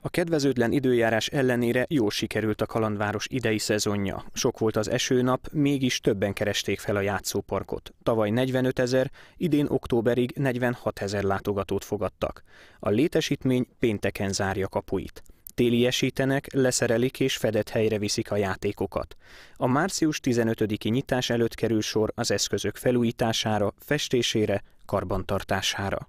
A kedvezőtlen időjárás ellenére jól sikerült a kalandváros idei szezonja. Sok volt az esőnap, mégis többen keresték fel a játszóparkot. Tavaly 45 ezer, idén októberig 46 ezer látogatót fogadtak. A létesítmény pénteken zárja kapuit téliesítenek, leszerelik és fedett helyre viszik a játékokat. A március 15-i nyitás előtt kerül sor az eszközök felújítására, festésére, karbantartására.